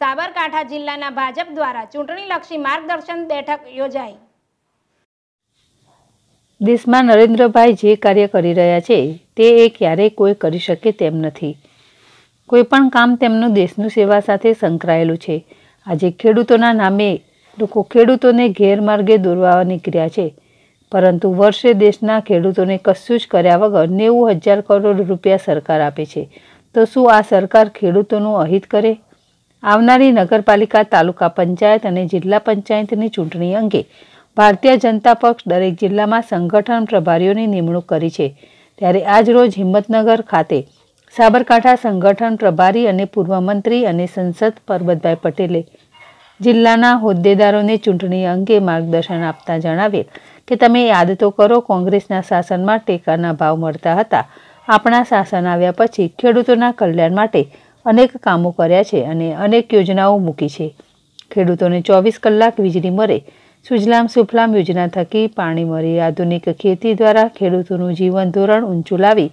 સાબરકાંઠા જિલ્લાના ભાજપ દ્વારા ચૂંટણીલક્ષી માર્ગદર્શન બેઠક યોજાઈ દેશમાં નરેન્દ્રભાઈ જે કાર્ય કરી રહ્યા છે તે એ ક્યારેય કોઈ કરી શકે તેમ નથી કોઈ પણ કામ તેમનું દેશનું સેવા સાથે સંકળાયેલું છે આજે ખેડૂતોના નામે લોકો ખેડૂતોને ગેરમાર્ગે દોરવા નીકળ્યા છે પરંતુ વર્ષે દેશના ખેડૂતોને કશું જ કર્યા વગર નેવું હજાર કરોડ રૂપિયા સરકાર આપે છે તો શું આ સરકાર ખેડૂતોનું અહિત કરે આવનારી નગરપાલિકા તાલુકા પંચાયત અને જિલ્લા પંચાયતની ચૂંટણી અંગે ભારતીય જનતા પક્ષ દરેક જિલ્લામાં સંગઠન પ્રભારીઓની નિમણૂક કરી છે ત્યારે આજરોજ હિંમતનગર ખાતે સાબરકાંઠા સંગઠન પ્રભારી અને પૂર્વ મંત્રી અને સંસદ પરબતભાઈ પટેલે જિલ્લાના હોદ્દેદારોને ચૂંટણી અંગે માર્ગદર્શન આપતા જણાવેલ કે તમે યાદ તો કરો કોંગ્રેસના શાસનમાં ટેકાના ભાવ મળતા હતા આપણા શાસન આવ્યા પછી ખેડૂતોના કલ્યાણ માટે અનેક કામો કર્યા છે અને અનેક યોજનાઓ મૂકી છે ખેડૂતોને ચોવીસ કલાક વીજળી મળે સુજલામ સુફલામ યોજના થકી પાણી મળી આધુનિક ખેતી દ્વારા ખેડૂતોનું જીવન ધોરણ ઊંચું લાવી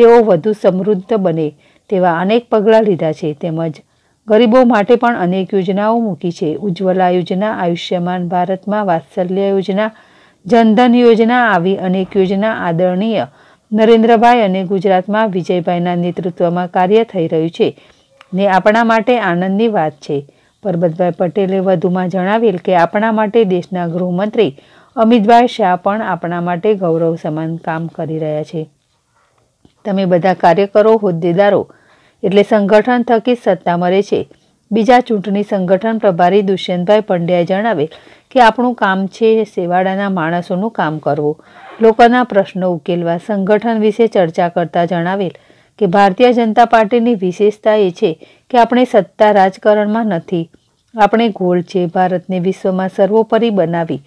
તેઓ વધુ સમૃદ્ધ બને તેવા અનેક પગલાં લીધા છે તેમજ ગરીબો માટે પણ અનેક યોજનાઓ મૂકી છે ઉજ્જવલા યોજના આયુષ્યમાન ભારતમાં વાત્સલ્ય યોજના જનધન યોજના આવી અનેક યોજના આદરણીય નરેન્દ્રભાઈ અને ગુજરાતમાં વિજયભાઈના નેતૃત્વમાં કાર્ય થઈ રહ્યું છે ને આપણા માટે આનંદની વાત છે પરબતભાઈ પટેલે વધુમાં જણાવેલ કે આપણા માટે દેશના ગૃહમંત્રી અમિતભાઈ શાહ પણ આપણા માટે ગૌરવ સમાન કામ કરી રહ્યા છે તમે બધા કાર્યકરો હોદ્દેદારો એટલે સંગઠન થકી સત્તા મળે છે બીજા ચૂંટણી સંગઠન પ્રભારી દુષ્યંતભાઈ પંડ્યાએ જણાવેલ કે આપણું કામ છે સેવાડાના માણસોનું કામ કરવું લોકોના પ્રશ્નો ઉકેલવા સંગઠન વિશે ચર્ચા કરતા જણાવેલ કે ભારતીય જનતા પાર્ટીની વિશેષતા એ છે કે આપણે સત્તા રાજકારણમાં નથી આપણે ગોલ છે ભારતને વિશ્વમાં સર્વોપરી બનાવી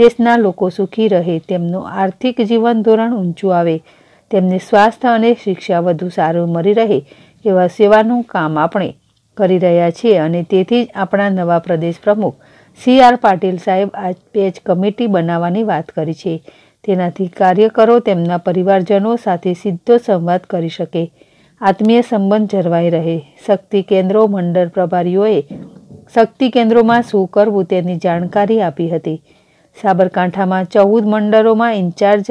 દેશના લોકો સુખી રહે તેમનું આર્થિક જીવન ધોરણ ઊંચું આવે તેમને સ્વાસ્થ્ય અને શિક્ષા વધુ સારું મળી રહે એવા સેવાનું કામ આપણે કરી રહ્યા છીએ અને તેથી જ આપણા નવા પ્રદેશ પ્રમુખ સી આર પાટીલ સાહેબ આ પેજ કમિટી બનાવવાની વાત કરી છે તેનાથી કાર્યકરો તેમના પરિવારજનો સાથે સીધો સંવાદ કરી શકે આત્મીય સંબંધ જળવાઈ રહે શક્તિ કેન્દ્રો મંડળ પ્રભારીઓએ શક્તિ કેન્દ્રોમાં શું કરવું તેની જાણકારી આપી હતી સાબરકાંઠામાં ચૌદ મંડળોમાં ઇન્ચાર્જ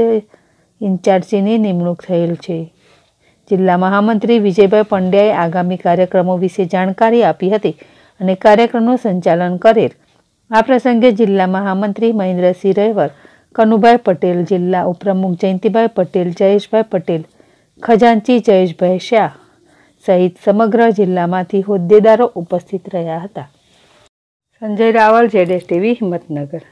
ઇન્ચાર્જની નિમણૂક થયેલ છે જિલ્લા મહામંત્રી વિજયભાઈ પંડ્યાએ આગામી કાર્યક્રમો વિશે જાણકારી આપી હતી અને કાર્યક્રમનું સંચાલન કરેલ આ પ્રસંગે જિલ્લા મહામંત્રી મહેન્દ્રસિંહ રહેવર કનુભાઈ પટેલ જિલ્લા ઉપપ્રમુખ જયંતિભાઈ પટેલ જયેશભાઈ પટેલ ખજાનચી જયેશભાઈ શાહ સહિત સમગ્ર જિલ્લામાંથી હોદ્દેદારો ઉપસ્થિત રહ્યા હતા સંજય રાવલ જેડેશ ટીવી હિંમતનગર